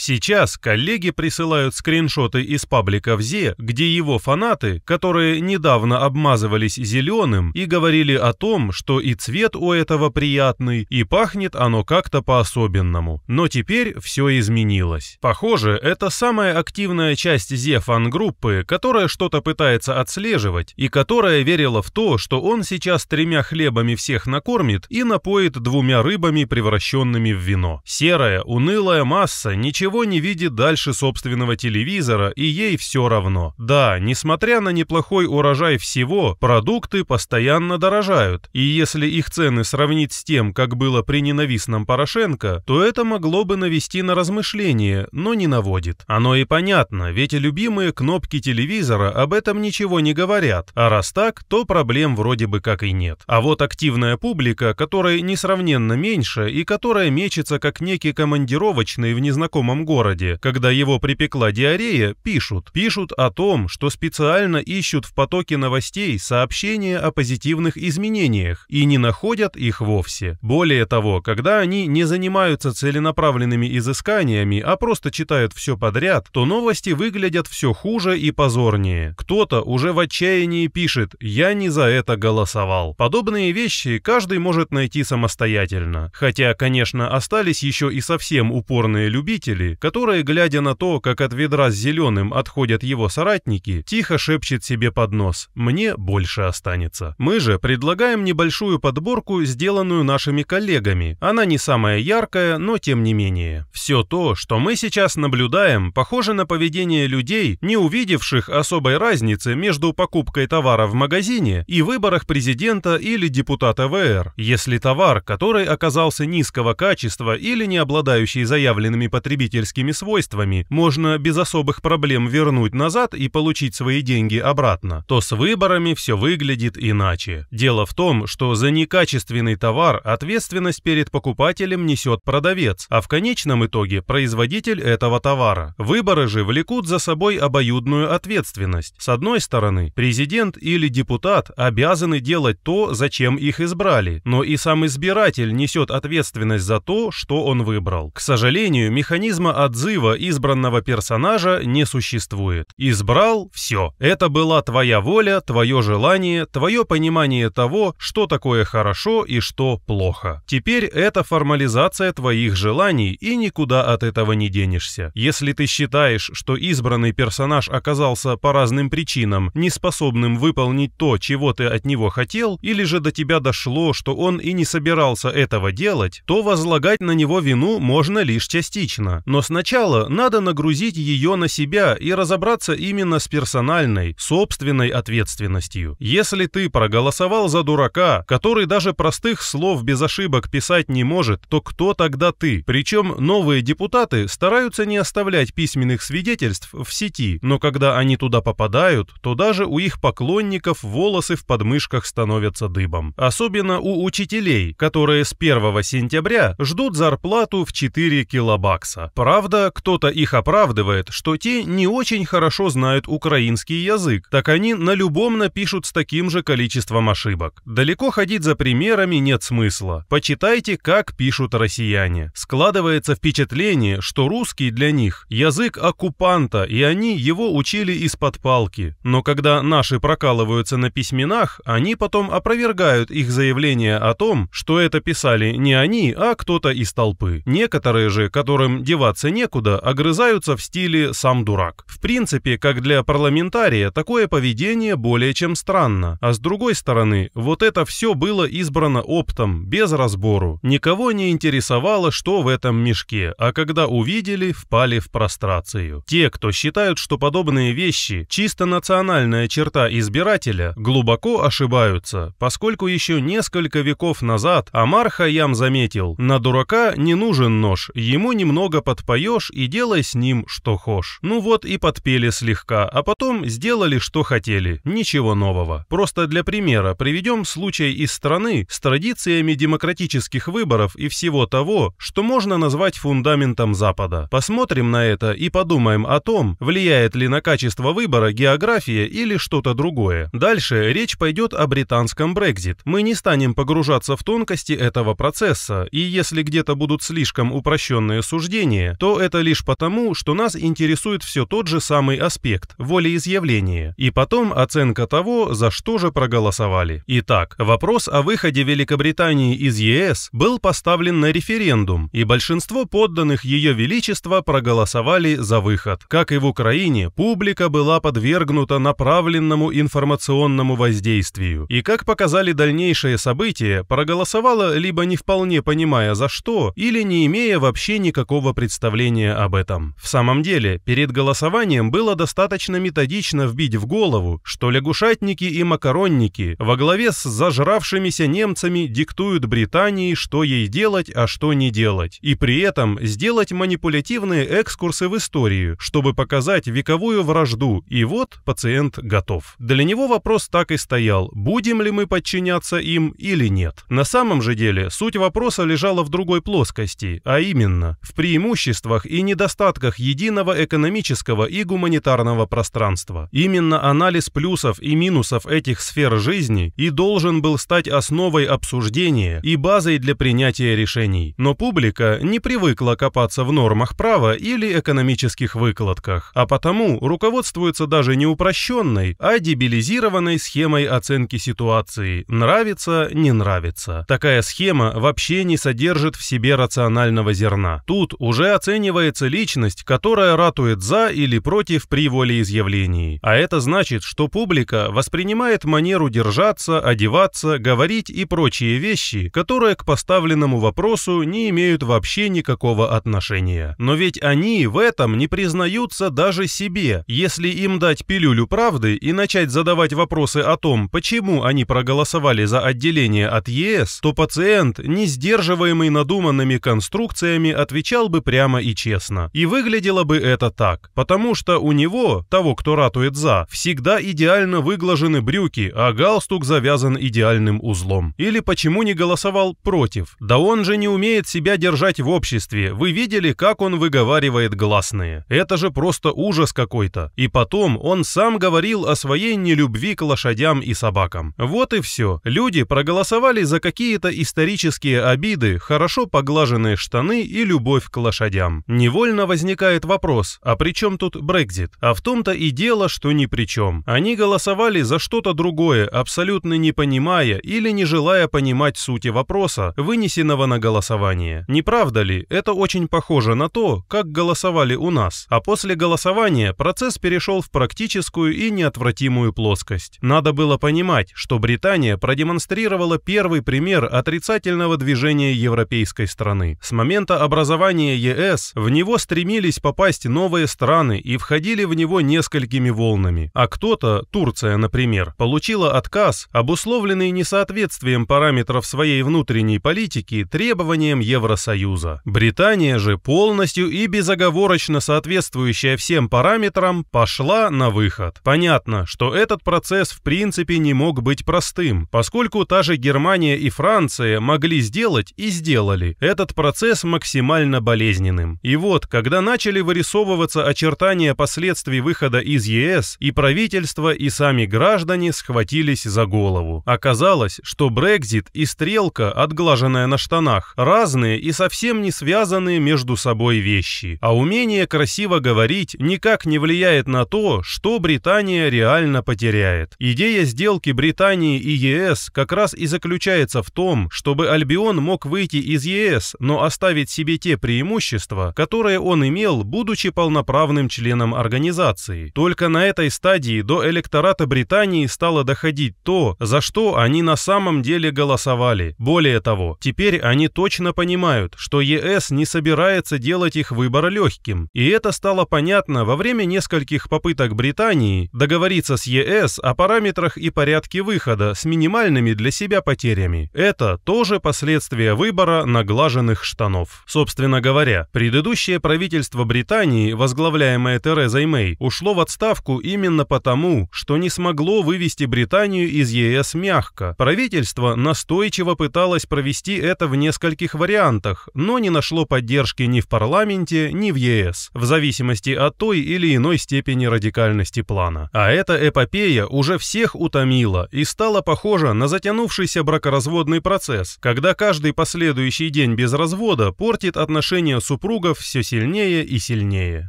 Сейчас коллеги присылают скриншоты из паблика в ЗЕ, где его фанаты, которые недавно обмазывались зеленым и говорили о том, что и цвет у этого приятный, и пахнет оно как-то по-особенному. Но теперь все изменилось. Похоже, это самая активная часть ЗЕ фан-группы, которая что-то пытается отслеживать, и которая верила в то, что он сейчас тремя хлебами всех накормит и напоит двумя рыбами, превращенными в вино. Серая, унылая масса ничего ничего не видит дальше собственного телевизора, и ей все равно. Да, несмотря на неплохой урожай всего, продукты постоянно дорожают, и если их цены сравнить с тем, как было при ненавистном Порошенко, то это могло бы навести на размышления, но не наводит. Оно и понятно, ведь любимые кнопки телевизора об этом ничего не говорят, а раз так, то проблем вроде бы как и нет. А вот активная публика, которой несравненно меньше и которая мечется как некий командировочный в незнакомом самом городе, когда его припекла диарея, пишут. Пишут о том, что специально ищут в потоке новостей сообщения о позитивных изменениях и не находят их вовсе. Более того, когда они не занимаются целенаправленными изысканиями, а просто читают все подряд, то новости выглядят все хуже и позорнее. Кто-то уже в отчаянии пишет «Я не за это голосовал». Подобные вещи каждый может найти самостоятельно. Хотя, конечно, остались еще и совсем упорные любители, Грации, который, глядя на то, как от ведра с зеленым отходят его соратники, тихо шепчет себе под нос «Мне больше останется». Мы же предлагаем небольшую подборку, сделанную нашими коллегами. Она не самая яркая, но тем не менее. Все то, что мы сейчас наблюдаем, похоже на поведение людей, не увидевших особой разницы между покупкой товара в магазине и выборах президента или депутата ВР. Если товар, который оказался низкого качества или не обладающий заявленными потребителями потребительскими свойствами можно без особых проблем вернуть назад и получить свои деньги обратно, то с выборами все выглядит иначе. Дело в том, что за некачественный товар ответственность перед покупателем несет продавец, а в конечном итоге производитель этого товара. Выборы же влекут за собой обоюдную ответственность. С одной стороны, президент или депутат обязаны делать то, зачем их избрали, но и сам избиратель несет ответственность за то, что он выбрал. К сожалению, механизма алгоритма отзыва избранного персонажа не существует. Избрал – все. Это была твоя воля, твое желание, твое понимание того, что такое хорошо и что плохо. Теперь это формализация твоих желаний, и никуда от этого не денешься. Если ты считаешь, что избранный персонаж оказался по разным причинам неспособным выполнить то, чего ты от него хотел, или же до тебя дошло, что он и не собирался этого делать, то возлагать на него вину можно лишь частично, но но сначала надо нагрузить ее на себя и разобраться именно с персональной, собственной ответственностью. Если ты проголосовал за дурака, который даже простых слов без ошибок писать не может, то кто тогда ты? Причем новые депутаты стараются не оставлять письменных свидетельств в сети, но когда они туда попадают, то даже у их поклонников волосы в подмышках становятся дыбом. Особенно у учителей, которые с 1 сентября ждут зарплату в 4 килобакса. Правда, кто-то их оправдывает, что те не очень хорошо знают украинский язык, так они на любом напишут с таким же количеством ошибок. Далеко ходить за примерами нет смысла. Почитайте, как пишут россияне. Складывается впечатление, что русский для них язык оккупанта, и они его учили из-под палки. Но когда наши прокалываются на письменах, они потом опровергают их заявление о том, что это писали не они, а кто-то из толпы. Некоторые же, которым деваться деваться некуда, огрызаются в стиле «сам дурак». В принципе, как для парламентария, такое поведение более чем странно. А с другой стороны, вот это все было избрано оптом, без разбору. Никого не интересовало, что в этом мешке, а когда увидели, впали в прострацию. Те, кто считают, что подобные вещи – чисто национальная черта избирателя, глубоко ошибаются, поскольку еще несколько веков назад Амар Хаям заметил, на дурака не нужен нож, ему немного подходит подпоешь и делай с ним, что хошь. Ну вот и подпели слегка, а потом сделали, что хотели. Ничего нового. Просто для примера приведем случай из страны с традициями демократических выборов и всего того, что можно назвать фундаментом Запада. Посмотрим на это и подумаем о том, влияет ли на качество выбора география или что-то другое. Дальше речь пойдет о британском Брекзит. Мы не станем погружаться в тонкости этого процесса, и если где-то будут слишком упрощенные суждения, внимание, то это лишь потому, что нас интересует все тот же самый аспект – волеизъявление, и потом оценка того, за что же проголосовали. Итак, вопрос о выходе Великобритании из ЕС был поставлен на референдум, и большинство подданных Ее Величества проголосовали за выход. Как и в Украине, публика была подвергнута направленному информационному воздействию, и, как показали дальнейшие события, проголосовала либо не вполне понимая за что, или не имея вообще никакого представления представление об этом. В самом деле, перед голосованием было достаточно методично вбить в голову, что лягушатники и макаронники во главе с зажравшимися немцами диктуют Британии, что ей делать, а что не делать, и при этом сделать манипулятивные экскурсы в историю, чтобы показать вековую вражду, и вот пациент готов. Для него вопрос так и стоял, будем ли мы подчиняться им или нет. На самом же деле, суть вопроса лежала в другой плоскости, а именно, в преимуществе преимуществах и недостатках единого экономического и гуманитарного пространства. Именно анализ плюсов и минусов этих сфер жизни и должен был стать основой обсуждения и базой для принятия решений. Но публика не привыкла копаться в нормах права или экономических выкладках, а потому руководствуется даже не упрощенной, а дебилизированной схемой оценки ситуации «нравится, не нравится». Такая схема вообще не содержит в себе рационального зерна. Тут уже оценивается личность, которая ратует за или против при волеизъявлении. А это значит, что публика воспринимает манеру держаться, одеваться, говорить и прочие вещи, которые к поставленному вопросу не имеют вообще никакого отношения. Но ведь они в этом не признаются даже себе. Если им дать пилюлю правды и начать задавать вопросы о том, почему они проголосовали за отделение от ЕС, то пациент, не сдерживаемый надуманными конструкциями, отвечал бы прямо прямо и честно. И выглядело бы это так, потому что у него, того, кто ратует за, всегда идеально выглажены брюки, а галстук завязан идеальным узлом. Или почему не голосовал против? Да он же не умеет себя держать в обществе, вы видели, как он выговаривает гласные. Это же просто ужас какой-то. И потом он сам говорил о своей нелюбви к лошадям и собакам. Вот и все. Люди проголосовали за какие-то исторические обиды, хорошо поглаженные штаны и любовь к лошадям соседям. Невольно возникает вопрос, а при чем тут Брекзит? А в том-то и дело, что ни при чем. Они голосовали за что-то другое, абсолютно не понимая или не желая понимать сути вопроса, вынесенного на голосование. Не правда ли, это очень похоже на то, как голосовали у нас. А после голосования процесс перешел в практическую и неотвратимую плоскость. Надо было понимать, что Британия продемонстрировала первый пример отрицательного движения европейской страны. С момента образования ЕС, в него стремились попасть новые страны и входили в него несколькими волнами. А кто-то, Турция, например, получила отказ, обусловленный несоответствием параметров своей внутренней политики требованиям Евросоюза. Британия же, полностью и безоговорочно соответствующая всем параметрам, пошла на выход. Понятно, что этот процесс в принципе не мог быть простым, поскольку та же Германия и Франция могли сделать и сделали этот процесс максимально болезненным Собяниным. И вот, когда начали вырисовываться очертания последствий выхода из ЕС, и правительство, и сами граждане схватились за голову. Оказалось, что Брекзит и стрелка, отглаженная на штанах, разные и совсем не связанные между собой вещи. А умение красиво говорить никак не влияет на то, что Британия реально потеряет. Идея сделки Британии и ЕС как раз и заключается в том, чтобы Альбион мог выйти из ЕС, но оставить себе те преимущества, преимущество, которое он имел, будучи полноправным членом организации. Только на этой стадии до электората Британии стало доходить то, за что они на самом деле голосовали. Более того, теперь они точно понимают, что ЕС не собирается делать их выбор легким. И это стало понятно во время нескольких попыток Британии договориться с ЕС о параметрах и порядке выхода с минимальными для себя потерями. Это тоже последствия выбора наглаженных штанов. Собственно говоря, Предыдущее правительство Британии, возглавляемое Терезой Мэй, ушло в отставку именно потому, что не смогло вывести Британию из ЕС мягко. Правительство настойчиво пыталось провести это в нескольких вариантах, но не нашло поддержки ни в парламенте, ни в ЕС, в зависимости от той или иной степени радикальности плана. А эта эпопея уже всех утомила и стала похожа на затянувшийся бракоразводный процесс, когда каждый последующий день без развода портит отношения супругов супругов все сильнее и сильнее.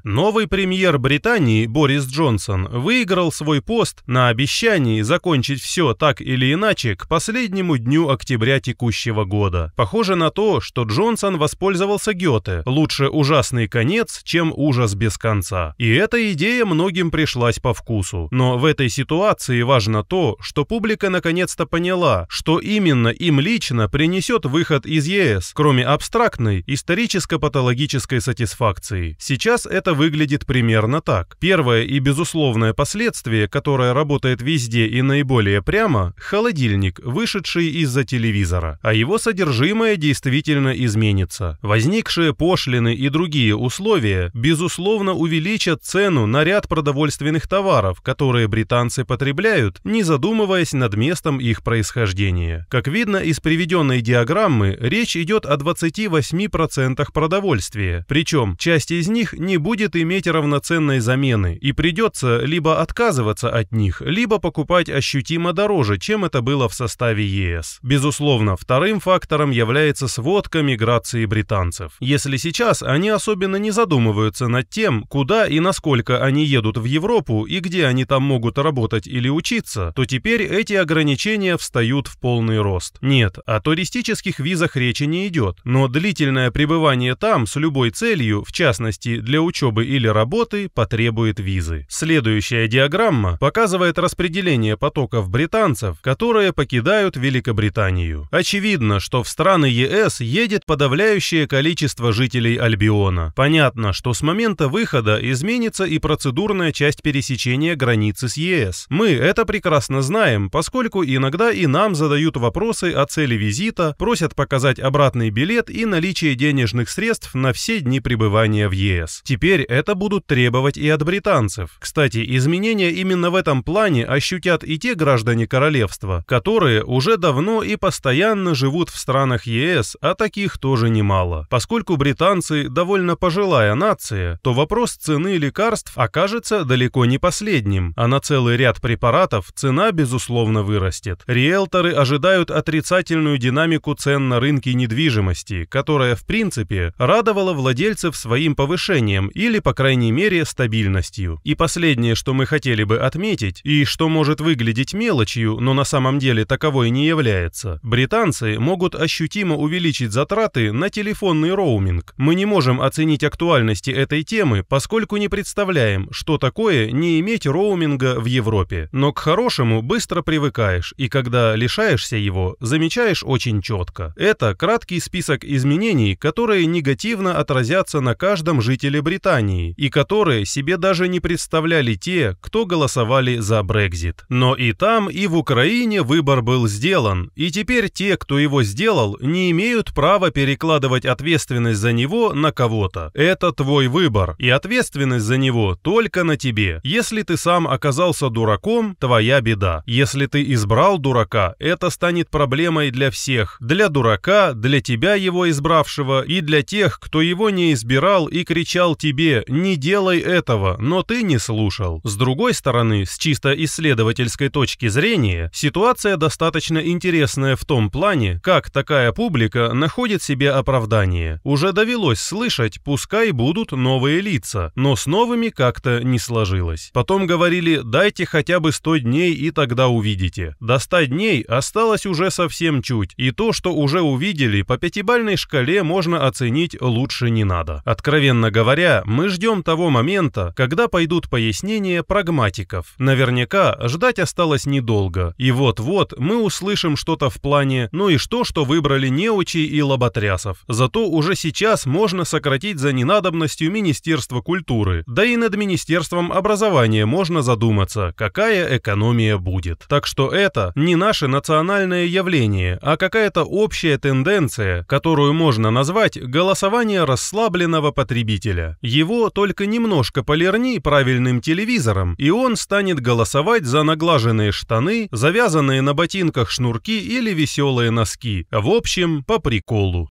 Новый премьер Британии Борис Джонсон выиграл свой пост на обещании закончить все так или иначе к последнему дню октября текущего года. Похоже на то, что Джонсон воспользовался Гёте. Лучше ужасный конец, чем ужас без конца. И эта идея многим пришлась по вкусу. Но в этой ситуации важно то, что публика наконец-то поняла, что именно им лично принесет выход из ЕС, кроме абстрактной, историческо-патологической психологической сатисфакции. Сейчас это выглядит примерно так. Первое и безусловное последствие, которое работает везде и наиболее прямо – холодильник, вышедший из-за телевизора. А его содержимое действительно изменится. Возникшие пошлины и другие условия, безусловно, увеличат цену на ряд продовольственных товаров, которые британцы потребляют, не задумываясь над местом их происхождения. Как видно из приведенной диаграммы, речь идет о 28% продовольствия, последствия, причем часть из них не будет иметь равноценной замены и придется либо отказываться от них, либо покупать ощутимо дороже, чем это было в составе ЕС. Безусловно, вторым фактором является сводка миграции британцев. Если сейчас они особенно не задумываются над тем, куда и насколько они едут в Европу и где они там могут работать или учиться, то теперь эти ограничения встают в полный рост. Нет, о туристических визах речи не идет, но длительное пребывание там с любой целью, в частности для учебы или работы, потребует визы. Следующая диаграмма показывает распределение потоков британцев, которые покидают Великобританию. Очевидно, что в страны ЕС едет подавляющее количество жителей Альбиона. Понятно, что с момента выхода изменится и процедурная часть пересечения границы с ЕС. Мы это прекрасно знаем, поскольку иногда и нам задают вопросы о цели визита, просят показать обратный билет и наличие денежных средств на все дни пребывания в ЕС. Теперь это будут требовать и от британцев. Кстати, изменения именно в этом плане ощутят и те граждане королевства, которые уже давно и постоянно живут в странах ЕС, а таких тоже немало. Поскольку британцы довольно пожилая нация, то вопрос цены лекарств окажется далеко не последним, а на целый ряд препаратов цена, безусловно, вырастет. Риэлторы ожидают отрицательную динамику цен на рынке недвижимости, которая, в принципе, рада радовало владельцев своим повышением или, по крайней мере, стабильностью. И последнее, что мы хотели бы отметить, и что может выглядеть мелочью, но на самом деле таковой не является, британцы могут ощутимо увеличить затраты на телефонный роуминг. Мы не можем оценить актуальности этой темы, поскольку не представляем, что такое не иметь роуминга в Европе. Но к хорошему быстро привыкаешь, и когда лишаешься его, замечаешь очень четко. Это краткий список изменений, которые негативно негативно отразятся на каждом жителе Британии, и которые себе даже не представляли те, кто голосовали за Брекзит. Но и там, и в Украине выбор был сделан, и теперь те, кто его сделал, не имеют права перекладывать ответственность за него на кого-то. Это твой выбор, и ответственность за него только на тебе. Если ты сам оказался дураком, твоя беда. Если ты избрал дурака, это станет проблемой для всех. Для дурака, для тебя его избравшего и для тех, кто кто его не избирал и кричал тебе «не делай этого», но ты не слушал. С другой стороны, с чисто исследовательской точки зрения, ситуация достаточно интересная в том плане, как такая публика находит себе оправдание. Уже довелось слышать, пускай будут новые лица, но с новыми как-то не сложилось. Потом говорили «дайте хотя бы 100 дней и тогда увидите». До 100 дней осталось уже совсем чуть, и то, что уже увидели, по пятибальной шкале можно оценить лучше лучше не надо. Откровенно говоря, мы ждем того момента, когда пойдут пояснения прагматиков. Наверняка ждать осталось недолго. И вот-вот мы услышим что-то в плане «ну и что, что выбрали неучи и лоботрясов». Зато уже сейчас можно сократить за ненадобностью Министерство культуры. Да и над Министерством образования можно задуматься, какая экономия будет. Так что это не наше национальное явление, а какая-то общая тенденция, которую можно назвать голосованием сознание расслабленного потребителя. Его только немножко полирни правильным телевизором, и он станет голосовать за наглаженные штаны, завязанные на ботинках шнурки или веселые носки. В общем, по приколу.